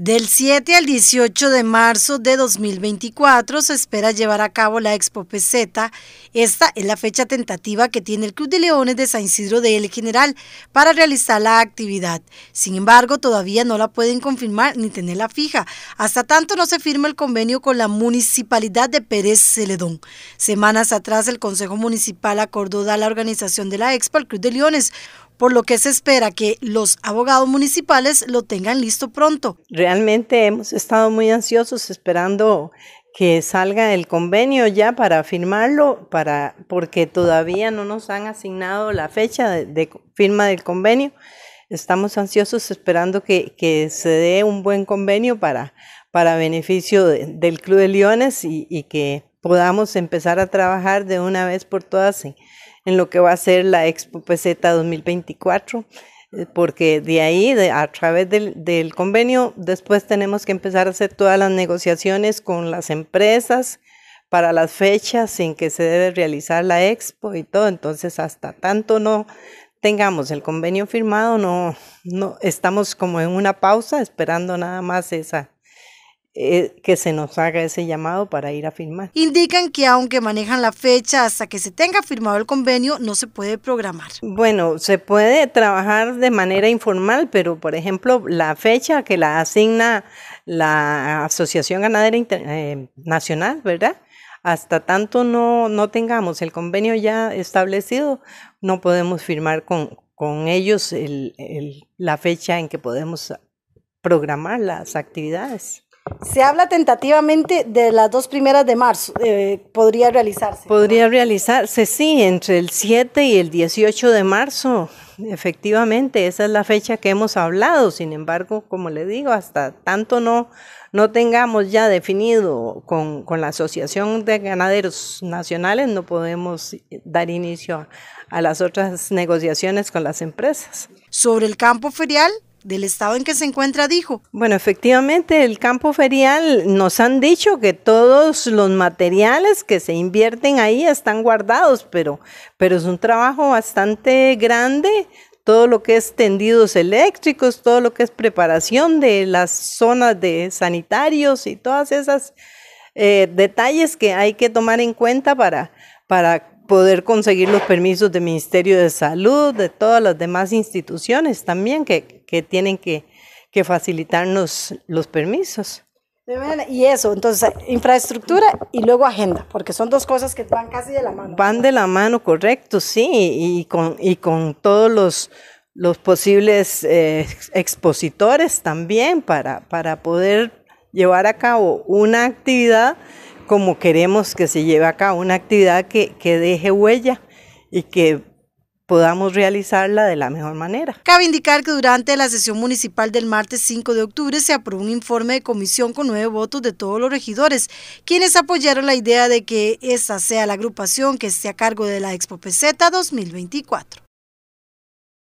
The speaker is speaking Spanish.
Del 7 al 18 de marzo de 2024 se espera llevar a cabo la Expo PZ. Esta es la fecha tentativa que tiene el Club de Leones de San Isidro de El General para realizar la actividad. Sin embargo, todavía no la pueden confirmar ni tenerla fija. Hasta tanto no se firma el convenio con la Municipalidad de Pérez Celedón. Semanas atrás el Consejo Municipal acordó dar la organización de la Expo al Club de Leones por lo que se espera que los abogados municipales lo tengan listo pronto. Realmente hemos estado muy ansiosos esperando que salga el convenio ya para firmarlo, para, porque todavía no nos han asignado la fecha de, firma del convenio. Estamos ansiosos esperando que, se dé un buen convenio para, para beneficio del Club de Leones y, que podamos empezar a trabajar de una vez por todas en lo que va a ser la Expo PZ 2024 eh, porque de ahí, a través del, convenio, después tenemos que empezar a hacer todas las negociaciones con las empresas para las fechas en que se debe realizar la expo y todo. Entonces, hasta tanto no tengamos el convenio firmado, no, no estamos como en una pausa esperando nada más esa, eh, que se nos haga ese llamado para ir a firmar. Indican que aunque manejan la fecha hasta que se tenga firmado el convenio, no se puede programar. Bueno, se puede trabajar de manera informal, pero por ejemplo, la fecha que la asigna la Asociación Ganadera eh, Nacional, ¿verdad? Hasta tanto no, tengamos el convenio ya establecido, no podemos firmar con, con ellos la fecha en que podemos programar las actividades. Se habla tentativamente de las dos primeras de marzo, eh, podría realizarse. Podría realizarse, sí, entre el 7 y el 18 de marzo, efectivamente, esa es la fecha que hemos hablado, sin embargo, como le digo, hasta tanto no, no tengamos ya definido con, la Asociación de Ganaderos Nacionales, no podemos dar inicio a las otras negociaciones con las empresas. Sobre el campo ferial, del estado en que se encuentra, dijo. Bueno, efectivamente, el campo ferial nos han dicho que todos los materiales que se invierten ahí están guardados, pero, pero es un trabajo bastante grande, todo lo que es tendidos eléctricos, todo lo que es preparación de las zonas de sanitarios y todas esas eh, detalles que hay que tomar en cuenta para, para poder conseguir los permisos del Ministerio de Salud, de todas las demás instituciones también que, que tienen que, que facilitarnos los permisos. Y eso, entonces infraestructura y luego agenda, porque son dos cosas que van casi de la mano. Van de la mano, correcto, sí, y con, y con todos los, los posibles eh, expositores también para, para poder llevar a cabo una actividad como queremos que se lleve a cabo, una actividad que, que deje huella y que podamos realizarla de la mejor manera. Cabe indicar que durante la sesión municipal del martes 5 de octubre se aprobó un informe de comisión con nueve votos de todos los regidores, quienes apoyaron la idea de que esta sea la agrupación que esté a cargo de la Expo PZ 2024.